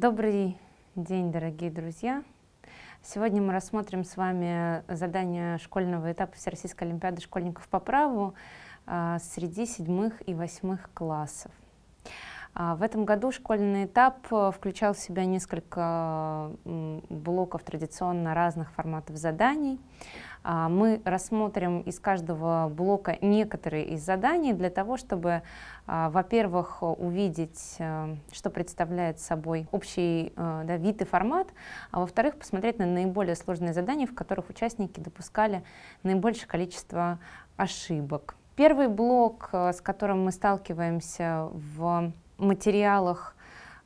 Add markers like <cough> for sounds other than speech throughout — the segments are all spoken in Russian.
Добрый день, дорогие друзья! Сегодня мы рассмотрим с вами задание школьного этапа Всероссийской Олимпиады школьников по праву а, среди седьмых и восьмых классов. А в этом году школьный этап э, включал в себя несколько блоков традиционно разных форматов заданий. А, мы рассмотрим из каждого блока некоторые из заданий для того, чтобы, а, во-первых, увидеть, э, что представляет собой общий э, да, вид и формат, а во-вторых, посмотреть на наиболее сложные задания, в которых участники допускали наибольшее количество ошибок. Первый блок, с которым мы сталкиваемся в материалах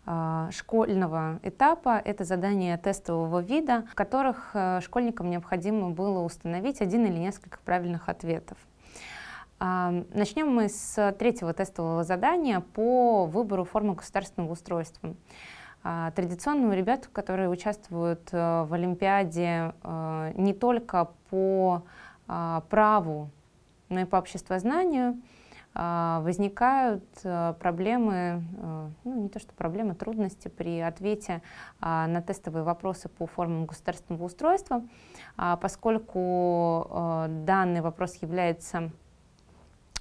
а, школьного этапа. Это задания тестового вида, в которых э, школьникам необходимо было установить один или несколько правильных ответов. А, начнем мы с третьего тестового задания по выбору формы государственного устройства. А, традиционно у ребят, которые участвуют э, в Олимпиаде э, не только по праву, но и по обществознанию, знанию, а, возникают э, проблемы, э, ну не то что проблемы, трудности при ответе а, на тестовые вопросы по формам государственного устройства, а поскольку э, данный вопрос является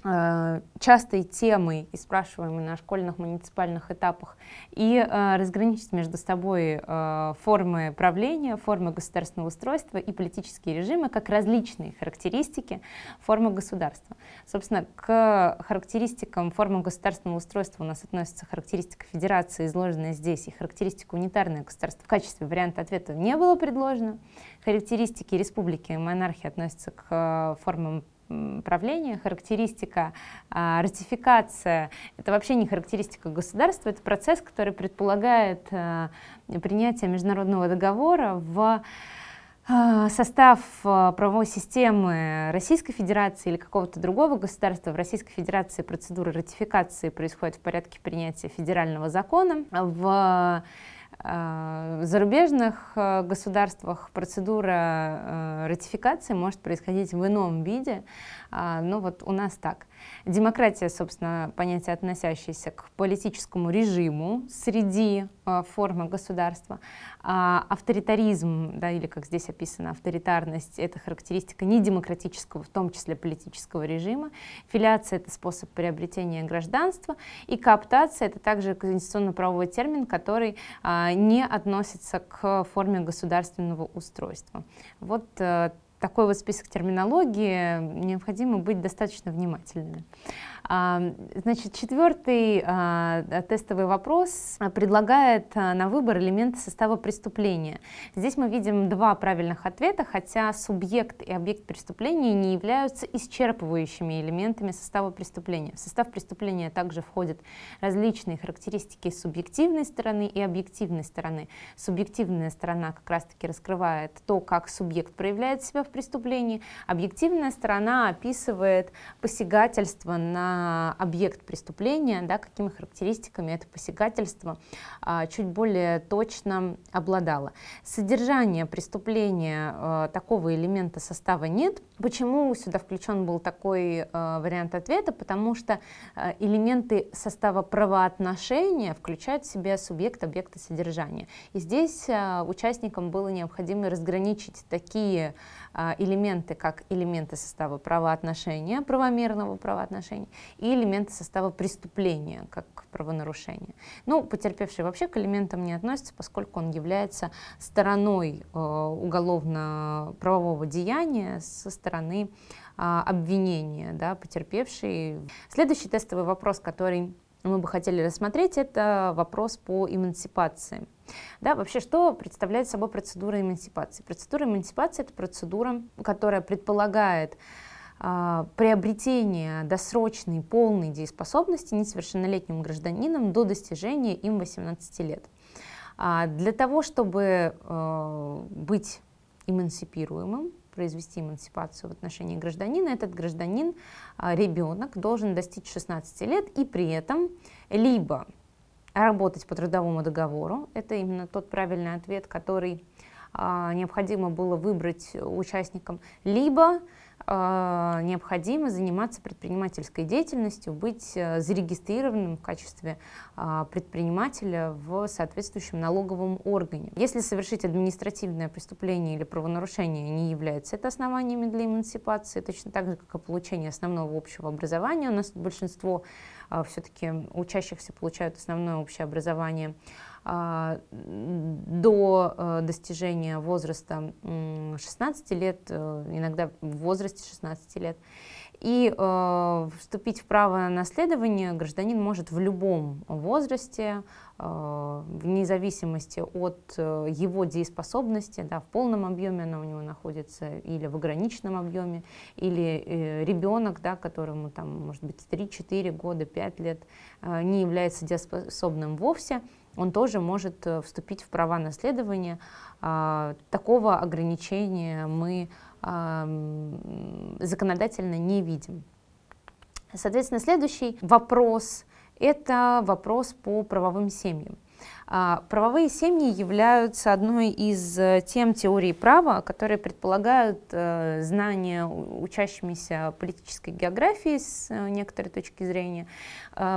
Э, частой темой и спрашиваемой на школьных муниципальных этапах, и э, разграничить между собой э, формы правления, формы государственного устройства и политические режимы как различные характеристики формы государства. Собственно, к характеристикам формы государственного устройства у нас относится характеристика федерации, изложенная здесь, и характеристика унитарное государство. В качестве варианта ответа не было предложено. Характеристики республики и монархии относятся к э, формам правления, характеристика, а, ратификация — это вообще не характеристика государства, это процесс, который предполагает а, принятие международного договора в а, состав правовой системы Российской Федерации или какого-то другого государства. В Российской Федерации процедура ратификации происходит в порядке принятия федерального закона. В Э, в зарубежных э, государствах процедура э, ратификации может происходить в ином виде, а, но ну вот у нас так. Демократия, собственно, понятие, относящееся к политическому режиму среди э, формы государства. А авторитаризм, да, или как здесь описано, авторитарность — это характеристика недемократического, в том числе политического режима. Филиация — это способ приобретения гражданства. И коаптация — это также конституционно-правовой термин, который а, не относится к форме государственного устройства. Вот э, такой вот список терминологии необходимо быть достаточно внимательными. А, значит, четвертый а, тестовый вопрос предлагает а, на выбор элементы состава преступления. Здесь мы видим два правильных ответа, хотя субъект и объект преступления не являются исчерпывающими элементами состава преступления. В состав преступления также входят различные характеристики субъективной стороны и объективной стороны. Субъективная сторона как раз-таки раскрывает то, как субъект проявляет себя в преступлении. Объективная сторона описывает посягательство на а, объект преступления, да, какими характеристиками это посягательство а, чуть более точно обладало. Содержание преступления а, такого элемента состава нет. Почему сюда включен был такой вариант ответа? Потому что элементы состава правоотношения включают в себя субъект, объекта содержания. И здесь участникам было необходимо разграничить такие элементы, как элементы состава правоотношения, правомерного правоотношения, и элементы состава преступления как правонарушения. Ну, потерпевший вообще к элементам не относится, поскольку он является стороной э, уголовно-правового деяния со стороны э, обвинения да, потерпевший. Следующий тестовый вопрос, который мы бы хотели рассмотреть, это вопрос по эмансипации. Да, вообще, что представляет собой процедура эмансипации? Процедура эмансипации – это процедура, которая предполагает а, приобретение досрочной полной дееспособности несовершеннолетним гражданином до достижения им 18 лет. А, для того, чтобы э, быть эмансипируемым, произвести эмансипацию в отношении гражданина, этот гражданин, а, ребенок, должен достичь 16 лет и при этом либо работать по трудовому договору, это именно тот правильный ответ, который необходимо было выбрать участникам, либо а, необходимо заниматься предпринимательской деятельностью, быть э, зарегистрированным в качестве а, предпринимателя в соответствующем налоговом органе. Если совершить административное преступление или правонарушение не является это основаниями для эмансипации, точно так же, как и получение основного общего образования, у нас большинство а, все-таки учащихся получают основное общее образование, а, до э, достижения возраста 16 лет, э, иногда в возрасте 16 лет. И э, вступить в право наследования гражданин может в любом возрасте, Э, вне зависимости от э, его дееспособности, да, в полном объеме она у него находится или в ограниченном объеме, или э, ребенок, да, которому там, может быть, 3-4 года, 5 лет, не является дееспособным вовсе, он тоже может вступить в права наследования. А, такого ограничения мы а, законодательно не видим. Соответственно, следующий вопрос – это вопрос по правовым семьям. А, правовые семьи являются одной из э, тем теорий права, которые предполагают э, знание учащимися политической географии с э, некоторой точки зрения,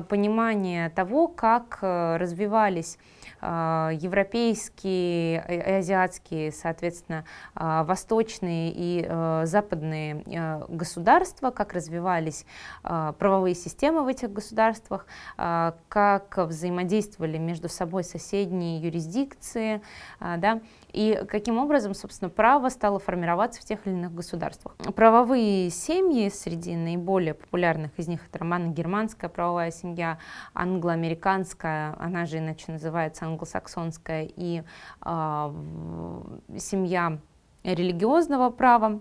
понимание того, как развивались а, европейские, азиатские, соответственно, а, восточные и э, западные э, государства, как развивались а, правовые системы в этих государствах, как взаимодействовали между собой соседние юрисдикции, да, и каким образом, собственно, право стало формироваться в тех или иных государствах. Правовые семьи среди наиболее популярных из них это романо-германская правовая семья, англо-американская, она же иначе называется англосаксонская, и э, семья религиозного права,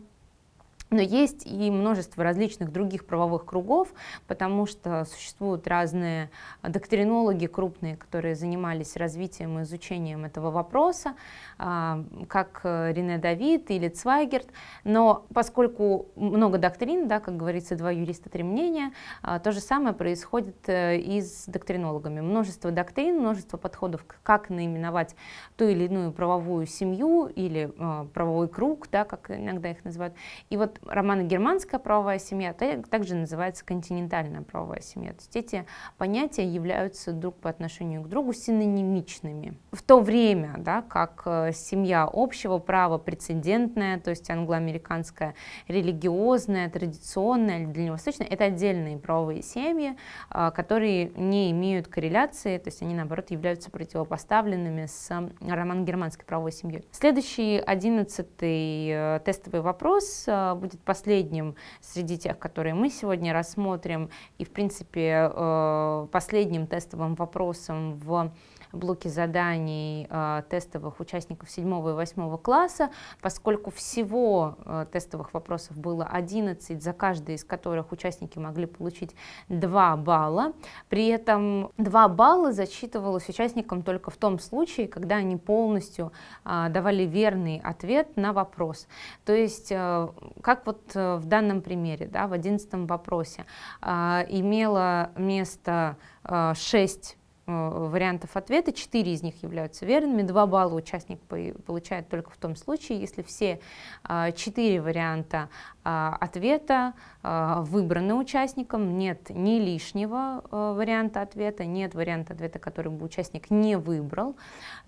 но есть и множество различных других правовых кругов, потому что существуют разные а, доктринологи крупные, которые занимались развитием и изучением этого вопроса, а, как э, Рене Давид или Цвайгерт. Но поскольку много доктрин, да, как говорится, два юриста, три мнения, а, то же самое происходит э, и с доктринологами. Множество доктрин, множество подходов, как наименовать ту или иную правовую семью или правовой круг, да, как иногда их называют. И вот вот романо-германская правовая семья также называется континентальная правовая семья. То есть эти понятия являются друг по отношению к другу синонимичными. В то время, да, как э, семья общего права прецедентная, то есть англо-американская, религиозная, традиционная или дальневосточная, это отдельные правовые семьи, а, которые не имеют корреляции, то есть они, наоборот, являются противопоставленными с роман-германской правовой семьей. Следующий, одиннадцатый э, тестовый вопрос э, будет последним среди тех, которые мы сегодня рассмотрим, и, в принципе, э, последним тестовым вопросом в блоки заданий а, тестовых участников 7 и 8 класса, поскольку всего а, тестовых вопросов было 11, за каждый из которых участники могли получить 2 балла. При этом 2 балла засчитывалось участникам только в том случае, когда они полностью а, давали верный ответ на вопрос. То есть, как вот э, в данном примере, да, в 11 вопросе, имело место 6 Э, вариантов ответа, 4 из них являются верными, 2 балла участник получает только в том случае, если все 4 а, варианта а, ответа а, выбраны участником, нет ни лишнего а, варианта ответа, нет варианта ответа, который бы участник не выбрал.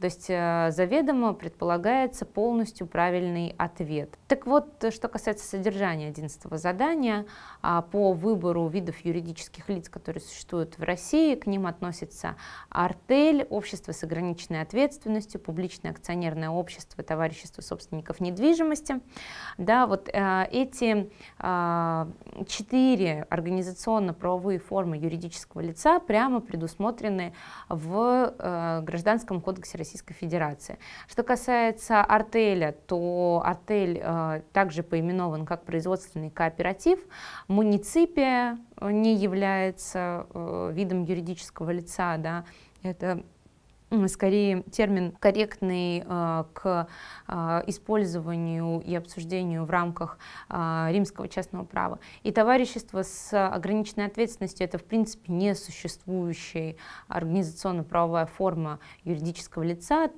То есть э, заведомо предполагается полностью правильный ответ. Так вот, что касается содержания 11 задания, по выбору видов юридических лиц, которые существуют в России, к ним относится артель, общество с ограниченной ответственностью, публичное акционерное общество, товарищество собственников недвижимости. Да, вот э, эти эти а, четыре организационно-правовые формы юридического лица прямо предусмотрены в э, Гражданском кодексе Российской Федерации. Что касается артеля, то артель э, также поименован как производственный кооператив, муниципия не является э, видом юридического лица, да, это скорее термин корректный э, к э, использованию и обсуждению в рамках э, римского частного права. И товарищество с ограниченной ответственностью это в принципе несуществующая организационно-правовая форма юридического лица,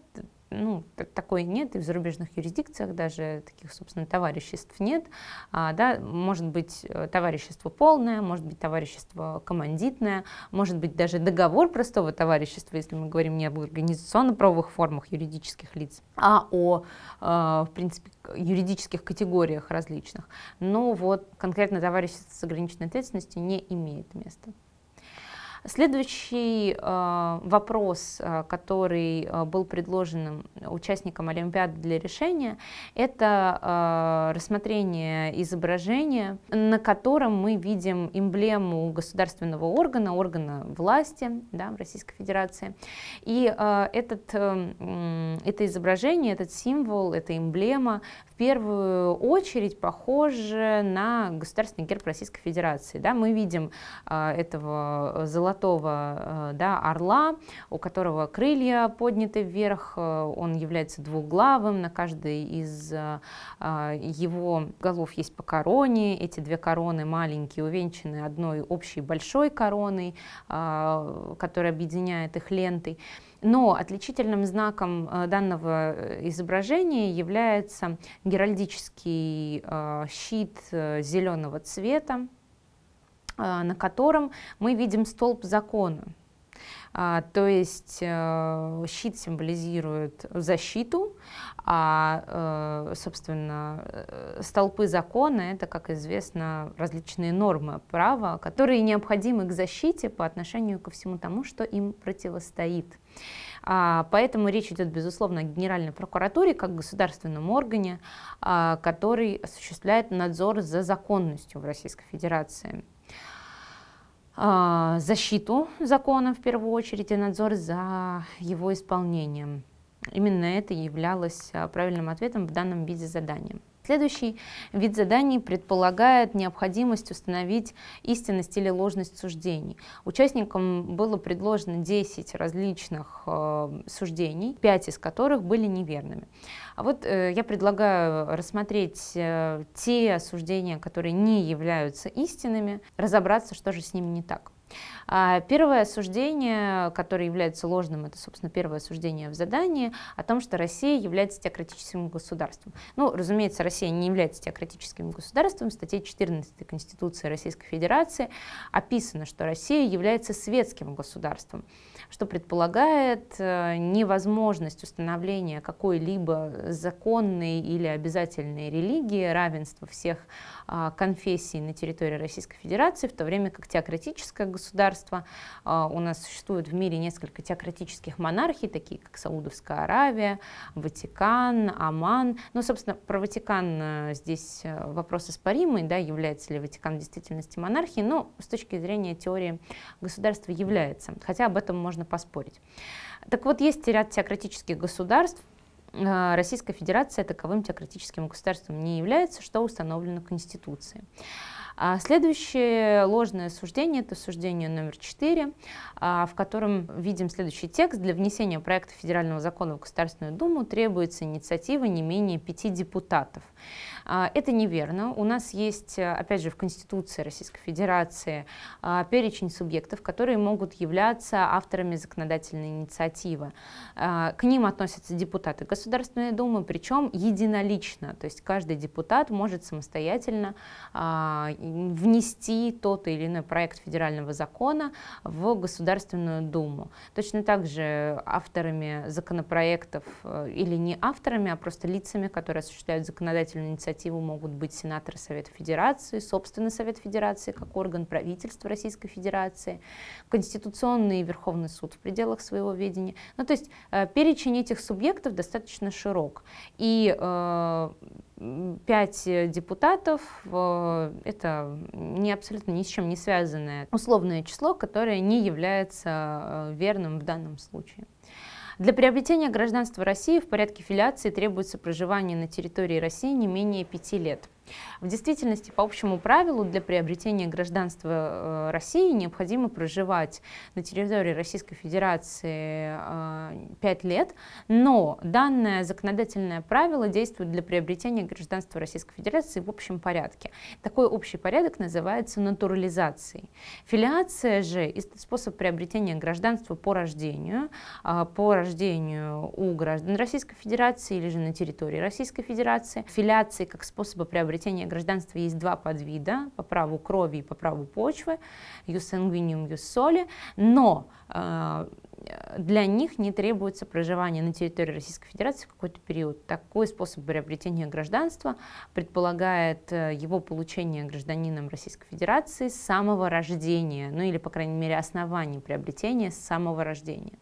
ну, такой нет, и в зарубежных юрисдикциях даже таких, собственно, товариществ нет. А, да, может быть э, товарищество полное, может быть товарищество командитное, может быть даже договор простого товарищества, если мы говорим не об организационно-правовых формах юридических лиц, а о, э, в принципе, юридических категориях различных. Но вот конкретно товарищество с ограниченной ответственностью не имеет места. Следующий э, вопрос, э, который э, был предложен э, участникам Олимпиады для решения, это э, рассмотрение изображения, на котором мы видим эмблему государственного органа, органа власти да, в Российской Федерации. И э, этот, это изображение, этот символ, эта эмблема в первую очередь похожа на государственный герб Российской Федерации. Да? Мы видим этого золотого золотого э, да, орла, у которого крылья подняты вверх, э, он является двуглавым, на каждой из э, его голов есть по короне, эти две короны маленькие увенчаны одной общей большой короной, которая объединяет их лентой. Но отличительным знаком данного изображения является геральдический щит зеленого цвета, а, на котором мы видим столб закона. А, то есть э, щит символизирует защиту, а, э, собственно, э, столпы закона — это, как известно, различные нормы права, которые необходимы к защите по отношению ко всему тому, что им противостоит. А, поэтому речь идет, безусловно, о Генеральной прокуратуре как государственном органе, а, который осуществляет надзор за законностью в Российской Федерации. А, защиту закона в первую очередь и надзор за его исполнением. Именно это являлось а, правильным ответом в данном виде задания. Следующий вид заданий предполагает необходимость установить истинность или ложность суждений. Участникам было предложено 10 различных э, суждений, 5 из которых были неверными. А вот э, я предлагаю рассмотреть э, те суждения, которые не являются истинными, разобраться, что же с ними не так. А, первое осуждение, которое является ложным, это, собственно, первое осуждение в задании о том, что Россия является теократическим государством. Ну, разумеется, Россия не является теократическим государством. В статье 14 Конституции Российской Федерации описано, что Россия является светским государством, что предполагает э, невозможность установления какой-либо законной или обязательной религии, равенства всех а, конфессий на территории Российской Федерации, в то время как теократическое государство государства. А, у нас существует в мире несколько теократических монархий, такие как Саудовская Аравия, Ватикан, Оман. Но, ну, собственно, про Ватикан э, здесь э, вопрос оспоримый, да, является ли Ватикан в действительности монархией, но с точки зрения теории государства является, хотя об этом можно поспорить. Так вот, есть ряд теократических государств, э, Российская Федерация таковым теократическим государством не является, что установлено Конституцией. А следующее ложное суждение, это суждение номер 4, а, в котором видим следующий текст. Для внесения проекта федерального закона в Государственную Думу требуется инициатива не менее пяти депутатов. А, это неверно. У нас есть, опять же, в Конституции Российской Федерации а, перечень субъектов, которые могут являться авторами законодательной инициативы. К ним относятся депутаты Государственной Думы, причем единолично, то есть каждый депутат может самостоятельно внести тот или иной проект федерального закона в Государственную Думу. Точно так же авторами законопроектов э, или не авторами, а просто лицами, которые осуществляют законодательную инициативу, могут быть сенаторы Совета Федерации, собственный Совет Федерации как орган правительства Российской Федерации, Конституционный и Верховный суд в пределах своего ведения. Ну, то есть э, перечень этих субъектов достаточно широк. И э, пять э, депутатов э, это не абсолютно ни с чем не связанное условное число, которое не является э, верным в данном случае. Для приобретения гражданства России в порядке филиации требуется проживание на территории России не менее пяти лет. В действительности, по общему правилу, для приобретения гражданства э, России необходимо проживать на территории Российской Федерации 5 э, лет, но данное законодательное правило действует для приобретения гражданства Российской Федерации в общем порядке. Такой общий порядок называется натурализацией. Филиация же – способ приобретения гражданства по рождению, а, по рождению у граждан Российской Федерации или же на территории Российской Федерации. Филиации как способа приобретения приобретения гражданства есть два подвида, по праву крови и по праву почвы, юсангвиниум, юссоли, но э, для них не требуется проживание на территории Российской Федерации в какой-то период. Такой способ приобретения гражданства предполагает э, его получение гражданином Российской Федерации с самого рождения, ну или, по крайней мере, оснований приобретения с самого рождения.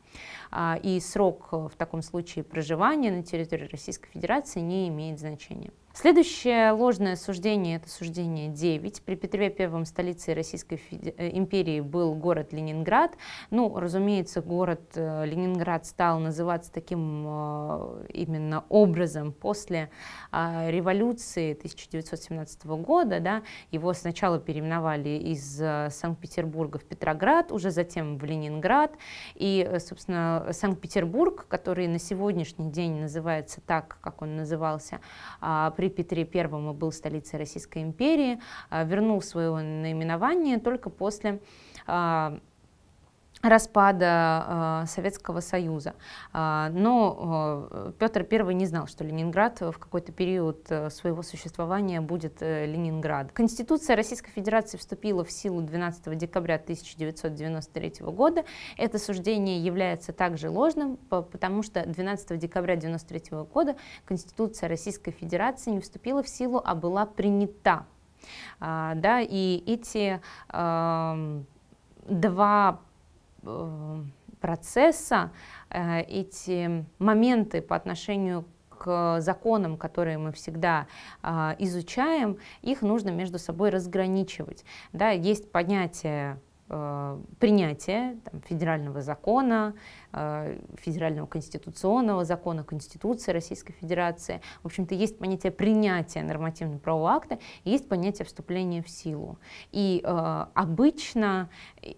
А, и срок э, в таком случае проживания на территории Российской Федерации не имеет значения. Следующее ложное суждение – это суждение 9. При Петре первом столицей Российской э, империи был город Ленинград. Ну, разумеется, город э, Ленинград стал называться таким э, именно образом после а, революции 1917 года. Да, его сначала переименовали из Санкт-Петербурга в Петроград, уже затем в Ленинград. И, собственно, Санкт-Петербург, который на сегодняшний день называется так, как он назывался а, при при Петре I был столицей Российской империи, а, вернул свое наименование только после а, распада э, Советского Союза. Э, но э, Петр I не знал, что Ленинград в какой-то период э, своего существования будет э, Ленинград. Конституция Российской Федерации вступила в силу 12 декабря 1993 года. Это суждение является также ложным, по, потому что 12 декабря 1993 года Конституция Российской Федерации не вступила в силу, а была принята. Э, да, и эти э, два Э, процесса э, эти моменты по отношению к законам, которые мы всегда э, изучаем, их нужно между собой разграничивать. Да, есть понятие Э, принятие там, федерального закона, э, федерального конституционного закона, Конституции Российской Федерации. В общем-то, есть понятие принятия нормативно-правового акта, есть понятие вступления в силу. И э, обычно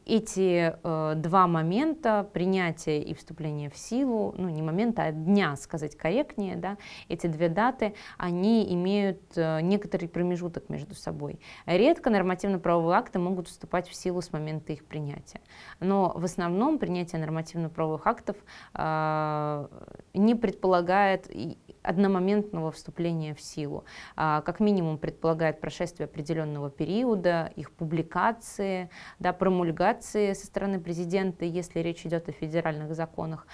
эти э, два момента, принятие и вступление в силу, ну не момента, а дня, сказать корректнее, да, эти две даты, они имеют э, некоторый промежуток между собой. Редко нормативно-правовые акты могут вступать в силу с момента моменты их принятия. Но в основном принятие нормативно-правовых актов э, не предполагает одномоментного вступления в силу. А, как минимум предполагает прошествие определенного периода, их публикации, да, промульгации со стороны президента, если речь идет о федеральных законах.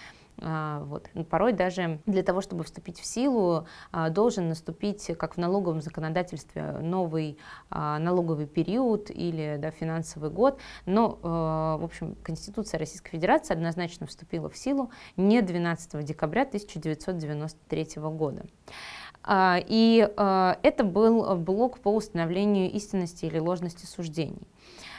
А, вот. Порой даже для того, чтобы вступить в силу, а, должен наступить, как в налоговом законодательстве, новый а, налоговый период или да, финансовый год. Но, в общем, Конституция Российской Федерации однозначно вступила в силу не 12 декабря 1993 года. И это был блок по установлению истинности или ложности суждений.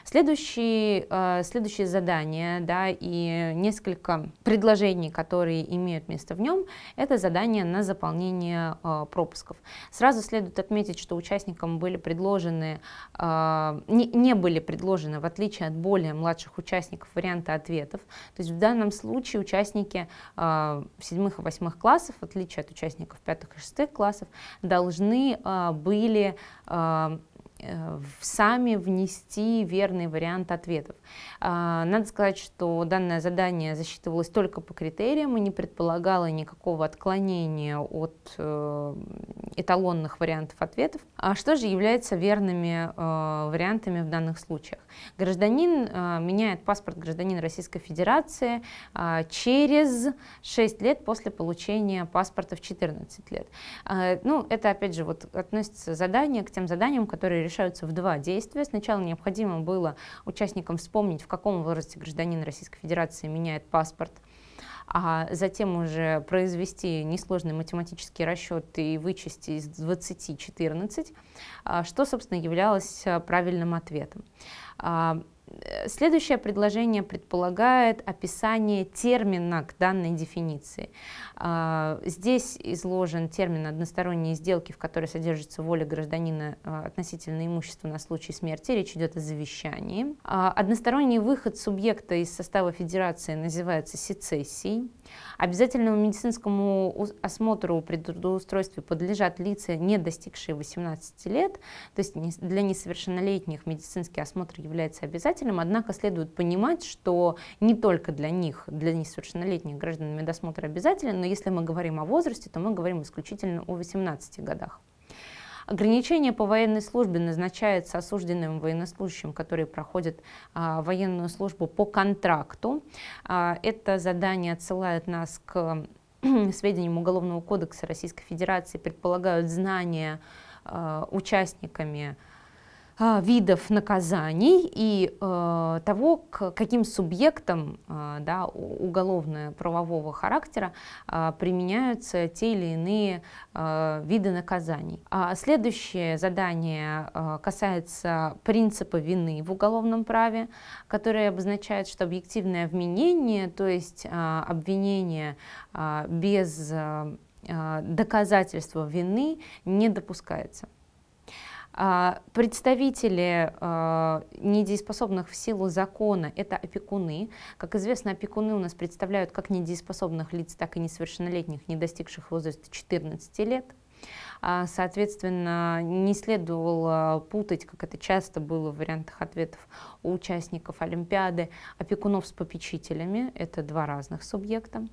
Следующий, э, следующее задание да, и несколько предложений, которые имеют место в нем, это задание на заполнение э, пропусков. Сразу следует отметить, что участникам были предложены, э, не, не были предложены, в отличие от более младших участников, варианты ответов. То есть в данном случае участники э, седьмых и восьмых классов, в отличие от участников пятых и шестых классов, должны э, были э, Э, сами внести верный вариант ответов. А, надо сказать, что данное задание засчитывалось только по критериям и не предполагало никакого отклонения от э, эталонных вариантов ответов. А что же является верными э, вариантами в данных случаях? Гражданин э, меняет паспорт гражданина Российской Федерации э, через 6 лет после получения паспорта в 14 лет. Э, ну, это, опять же, вот, относится задание к тем заданиям, которые решаются в два действия. Сначала необходимо было участникам вспомнить, в каком возрасте гражданин Российской Федерации меняет паспорт а затем уже произвести несложный математический расчет и вычесть из 20 14, а, что, собственно, являлось а, правильным ответом. А, Э, следующее предложение предполагает описание термина к данной дефиниции. А, здесь изложен термин односторонней сделки, в которой содержится воля гражданина э, относительно имущества на случай смерти. Речь идет о завещании. А, односторонний выход субъекта из состава федерации называется сецессией. Обязательному медицинскому осмотру при трудоустройстве подлежат лица, не достигшие 18 лет, то есть для несовершеннолетних медицинский осмотр является обязательным, однако следует понимать, что не только для них, для несовершеннолетних граждан медосмотр обязателен, но если мы говорим о возрасте, то мы говорим исключительно о 18 годах. Ограничение по военной службе назначается осужденным военнослужащим, которые проходят а, военную службу по контракту. А, это задание отсылает нас к <clears throat> сведениям Уголовного кодекса Российской Федерации, предполагают знания а, участниками а, видов наказаний и э, того, к каким субъектам э, да, уголовно-правового характера э, применяются те или иные э, виды наказаний. А следующее задание э, касается принципа вины в уголовном праве, который обозначает, что объективное обвинение, то есть э, обвинение э, без э, э доказательства вины, не допускается. А, представители а, недееспособных в силу закона – это опекуны. Как известно, опекуны у нас представляют как недееспособных лиц, так и несовершеннолетних, не достигших возраста 14 лет. А, соответственно, не следовало путать, как это часто было в вариантах ответов у участников Олимпиады, опекунов с попечителями. Это два разных субъекта.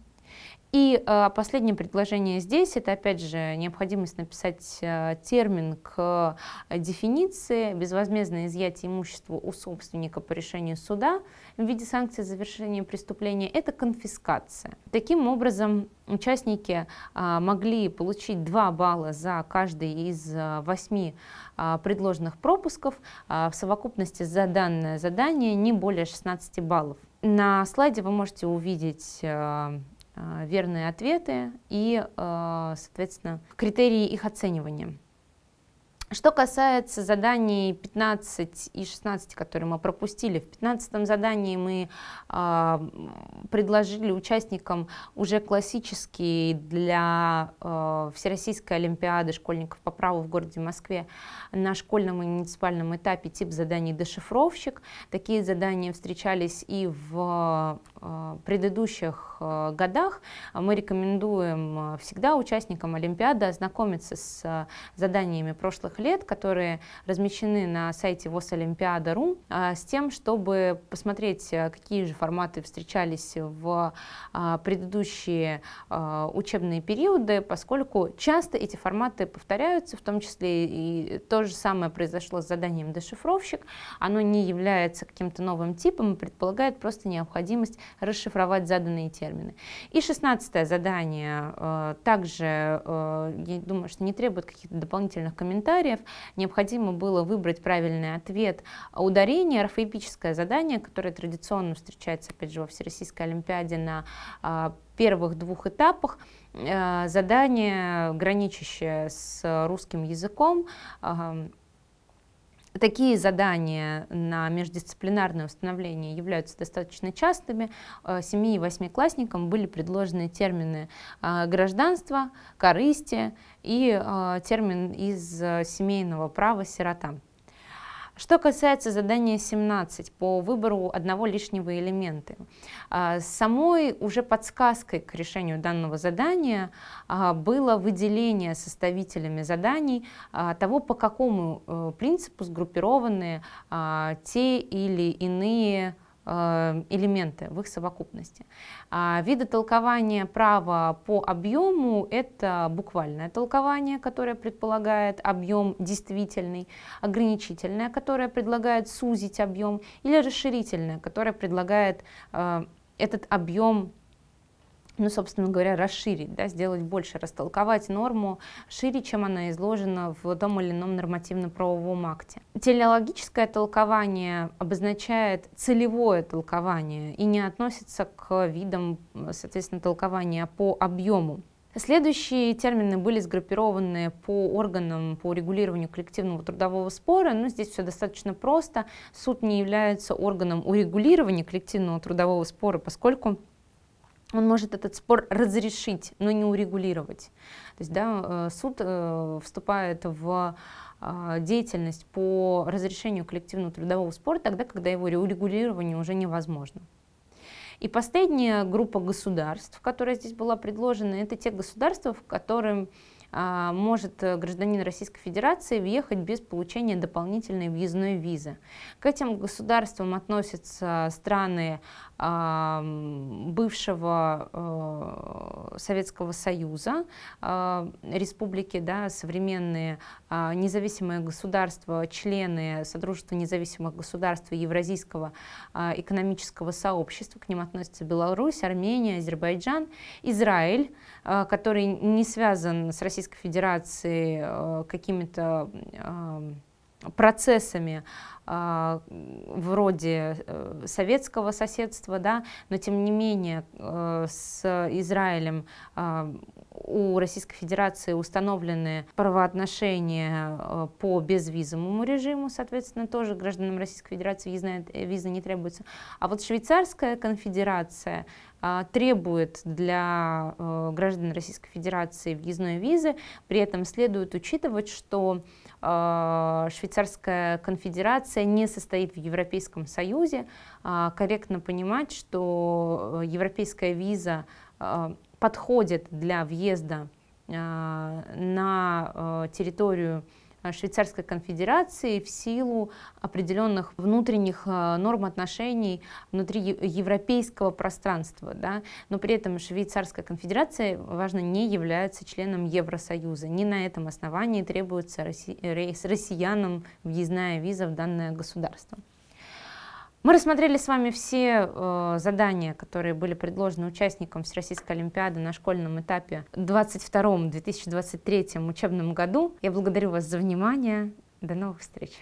И э, последнее предложение здесь, это опять же необходимость написать э, термин к э, дефиниции «безвозмездное изъятие имущества у собственника по решению суда в виде санкции за совершение преступления» — это конфискация. Таким образом, участники э, могли получить 2 балла за каждый из э, 8 э, предложенных пропусков, э, в совокупности за данное задание не более 16 баллов. На слайде вы можете увидеть э, Э, верные ответы и, э, соответственно, критерии их оценивания. Что касается заданий 15 и 16, которые мы пропустили, в 15 задании мы э, предложили участникам уже классические для э, Всероссийской Олимпиады школьников по праву в городе Москве на школьном и муниципальном этапе тип заданий «Дешифровщик». Такие задания встречались и в э, предыдущих э, годах. Мы рекомендуем всегда участникам Олимпиады ознакомиться с заданиями прошлых прошлых лет, которые размещены на сайте ВОСОлимпиада.ру, а, с тем, чтобы посмотреть, э, какие же форматы встречались в а, предыдущие а, учебные периоды, поскольку часто эти форматы повторяются, в том числе и то же самое произошло с заданием «Дешифровщик». Оно не является каким-то новым типом и предполагает просто необходимость расшифровать заданные термины. И шестнадцатое задание э, также, э, я думаю, что не требует каких-то дополнительных комментариев, комментариев. Необходимо было выбрать правильный ответ. А ударение, орфоэпическое задание, которое традиционно встречается, опять же, во Всероссийской Олимпиаде на а, первых двух этапах э, задание, граничащее с русским языком, Такие задания на междисциплинарное установление являются достаточно частыми. Э, семи и восьмиклассникам были предложены термины э, гражданства, корысти, и э, термин из э, семейного права «сирота». Что касается задания 17 по выбору одного лишнего элемента, э, самой уже подсказкой к решению данного задания э, было выделение составителями заданий того, по какому принципу сгруппированы те или иные Э, элементы в их совокупности. А виды толкования права по объему – это буквальное толкование, которое предполагает объем действительный, ограничительное, которое предлагает сузить объем, или расширительное, которое предлагает э, этот объем ну, собственно говоря, расширить, да, сделать больше, растолковать норму шире, чем она изложена в том или ином нормативно-правовом акте. Телеологическое толкование обозначает целевое толкование и не относится к видам, соответственно, толкования по объему. Следующие термины были сгруппированы по органам по регулированию коллективного трудового спора. Но ну, здесь все достаточно просто. Суд не является органом урегулирования коллективного трудового спора, поскольку он может этот спор разрешить, но не урегулировать. То есть, да, э, суд э, вступает в э, деятельность по разрешению коллективного трудового спора тогда, когда его урегулирование уже невозможно. И последняя группа государств, которая здесь была предложена, это те государства, в котором может гражданин Российской Федерации въехать без получения дополнительной въездной визы. К этим государствам относятся страны бывшего э, Советского Союза, э, республики, да, современные а, независимые государства, члены Содружества независимых государств и Евразийского а, экономического сообщества, к ним относятся Беларусь, Армения, Азербайджан, Израиль, э, который не связан с Российской Федерацией какими-то процессами а, вроде э, советского соседства, да, но тем не менее э, с Израилем а, у Российской Федерации установлены правоотношения э, по безвизовому режиму, соответственно, тоже гражданам Российской Федерации визы не требуются. А вот Швейцарская конфедерация а, требует для граждан Российской Федерации въездной визы, при этом следует учитывать, что Э, швейцарская конфедерация не состоит в Европейском Союзе. А корректно понимать, что э, европейская виза э, подходит для въезда на территорию Э, Швейцарской конфедерации в силу определенных внутренних э, норм отношений внутри европейского пространства. Да? Но при этом Швейцарская конфедерация, важно, не является членом Евросоюза. Не на этом основании требуется э, россиянам въездная виза в данное государство. Мы рассмотрели с вами все э, задания, которые были предложены участникам Всероссийской Олимпиады на школьном этапе 2022 2023 учебном году. Я благодарю вас за внимание. До новых встреч!